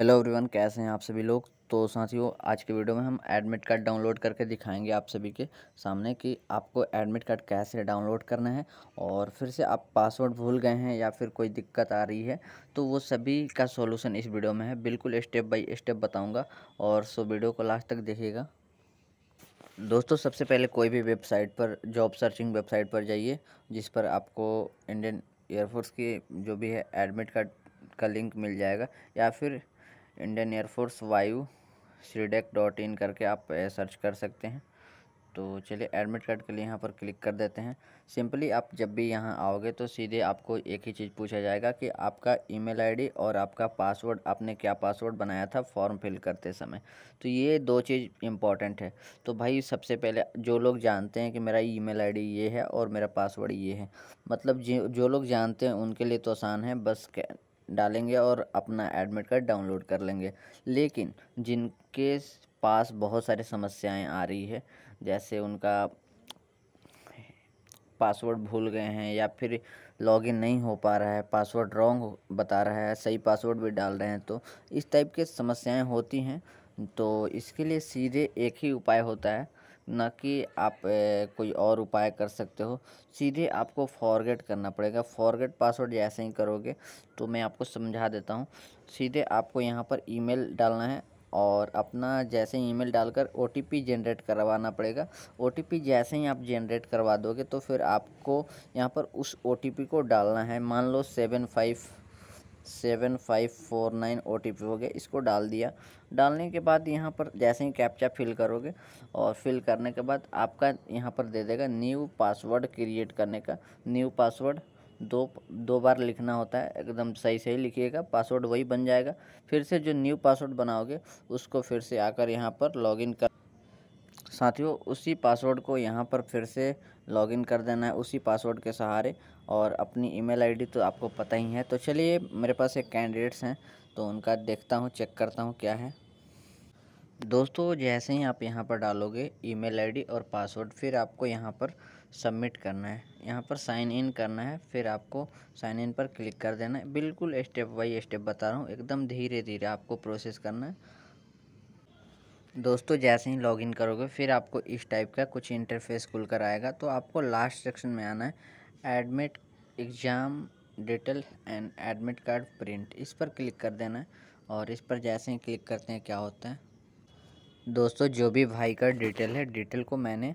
hello everyone कैसे हैं आप सभी लोग तो साथियों आज के वीडियो में हम एडमिट कार्ड डाउनलोड करके दिखाएंगे आप सभी के सामने कि आपको एडमिट कार्ड कैसे डाउनलोड करना है और फिर से आप पासवर्ड भूल गए हैं या फिर कोई दिक्कत आ रही है तो वो सभी का सॉल्यूशन इस वीडियो में है बिल्कुल स्टेप बाय स्टेप बताऊँगा और सो वीडियो को लास्ट तक देखिएगा दोस्तों सबसे पहले कोई भी वेबसाइट पर जॉब सर्चिंग वेबसाइट पर जाइए जिस पर आपको इंडियन एयरफोर्स की जो भी है एडमिट कार्ड का लिंक मिल जाएगा या फिर इंडियन एयरफोर्स वायु सीडेक डॉट इन करके आप सर्च कर सकते हैं तो चलिए एडमिट कार्ड के लिए यहाँ पर क्लिक कर देते हैं सिंपली आप जब भी यहाँ आओगे तो सीधे आपको एक ही चीज़ पूछा जाएगा कि आपका ईमेल आईडी और आपका पासवर्ड आपने क्या पासवर्ड बनाया था फॉर्म फिल करते समय तो ये दो चीज़ इम्पॉर्टेंट है तो भाई सबसे पहले जो लोग जानते हैं कि मेरा ई मेल ये है और मेरा पासवर्ड ये है मतलब जो लोग जानते हैं उनके लिए तो आसान है बस डालेंगे और अपना एडमिट कार्ड डाउनलोड कर लेंगे लेकिन जिनके पास बहुत सारी समस्याएं आ रही है जैसे उनका पासवर्ड भूल गए हैं या फिर लॉगिन नहीं हो पा रहा है पासवर्ड रॉन्ग बता रहा है सही पासवर्ड भी डाल रहे हैं तो इस टाइप के समस्याएं होती हैं तो इसके लिए सीधे एक ही उपाय होता है ना कि आप कोई और उपाय कर सकते हो सीधे आपको फॉरगेट करना पड़ेगा फॉरगेट पासवर्ड जैसे ही करोगे तो मैं आपको समझा देता हूँ सीधे आपको यहाँ पर ईमेल डालना है और अपना जैसे ही ईमेल डालकर ओ जनरेट करवाना पड़ेगा ओ जैसे ही आप जनरेट करवा दोगे तो फिर आपको यहाँ पर उस ओ को डालना है मान लो seven five seven five four nine O T P हो गया इसको डाल दिया डालने के बाद यहाँ पर जैसे ही कैप्चा फिल करोगे और फिल करने के बाद आपका यहाँ पर दे देगा न्यू पासवर्ड क्रिएट करने का न्यू पासवर्ड दो दो बार लिखना होता है एकदम सही सही लिखिएगा पासवर्ड वही बन जाएगा फिर से जो न्यू पासवर्ड बनाओगे उसको फिर से आकर यहाँ पर लॉगिन कर साथियों उसी पासवर्ड को यहाँ पर फिर से लॉगिन कर देना है उसी पासवर्ड के सहारे और अपनी ईमेल आईडी तो आपको पता ही है तो चलिए मेरे पास एक कैंडिडेट्स हैं तो उनका देखता हूँ चेक करता हूँ क्या है दोस्तों जैसे ही आप यहाँ पर डालोगे ईमेल आईडी और पासवर्ड फिर आपको यहाँ पर सबमिट करना है यहाँ पर साइन इन करना है फिर आपको साइन इन पर क्लिक कर देना है बिल्कुल स्टेप बाई स्टेप बता रहा हूँ एकदम धीरे धीरे आपको प्रोसेस करना है दोस्तों जैसे ही लॉगिन करोगे फिर आपको इस टाइप का कुछ इंटरफेस खुल कर आएगा तो आपको लास्ट सेक्शन में आना है admit exam detail and admit card print इस पर क्लिक कर देना है और इस पर जैसे ही क्लिक करते हैं क्या होता है दोस्तों जो भी भाई का डिटेल है डिटेल को मैंने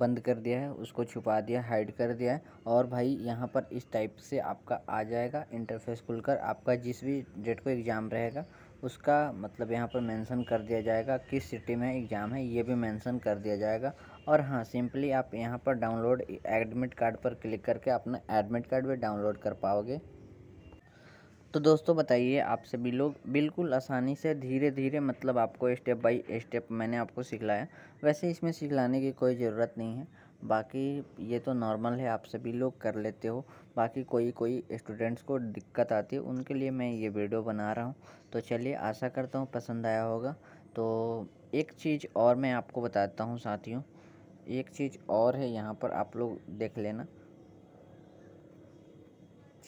बंद कर दिया है उसको छुपा दिया हाइड कर दिया है और भाई यहाँ पर इस टाइप से आपका आ जाएगा इंटरफेस खुलकर आपका जिस भी डेट को एग्ज़ाम रहेगा उसका मतलब यहाँ पर मेंशन कर दिया जाएगा किस सिटी में एग्ज़ाम है ये भी मेंशन कर दिया जाएगा और हाँ सिंपली आप यहाँ पर डाउनलोड एडमिट कार्ड पर क्लिक करके अपना एडमिट कार्ड भी डाउनलोड कर पाओगे तो दोस्तों बताइए आप सभी लोग बिल्कुल आसानी से धीरे धीरे मतलब आपको स्टेप बाई स्टेप मैंने आपको सिखलाया वैसे इसमें सिखलाने की कोई ज़रूरत नहीं है बाकी ये तो नॉर्मल है आप सभी लोग कर लेते हो बाकी कोई कोई स्टूडेंट्स को दिक्कत आती है उनके लिए मैं ये वीडियो बना रहा हूँ तो चलिए आशा करता हूँ पसंद आया होगा तो एक चीज़ और मैं आपको बताता हूँ साथियों एक चीज़ और है यहाँ पर आप लोग देख लेना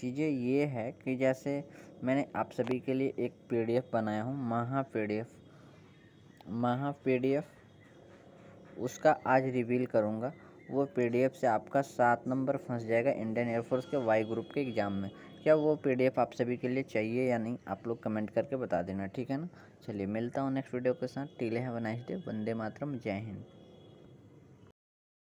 चीज़ें ये है कि जैसे मैंने आप सभी के लिए एक पीडीएफ बनाया हूँ महा पीडीएफ महा पीडीएफ उसका आज रिवील करूँगा वो पीडीएफ से आपका सात नंबर फंस जाएगा इंडियन एयरफोर्स के वाई ग्रुप के एग्ज़ाम में क्या वो पीडीएफ आप सभी के लिए चाहिए या नहीं आप लोग कमेंट करके बता देना ठीक है ना चलिए मिलता हूँ नेक्स्ट वीडियो के साथ टीले है नाइस डे वंदे मातरम जय हिंद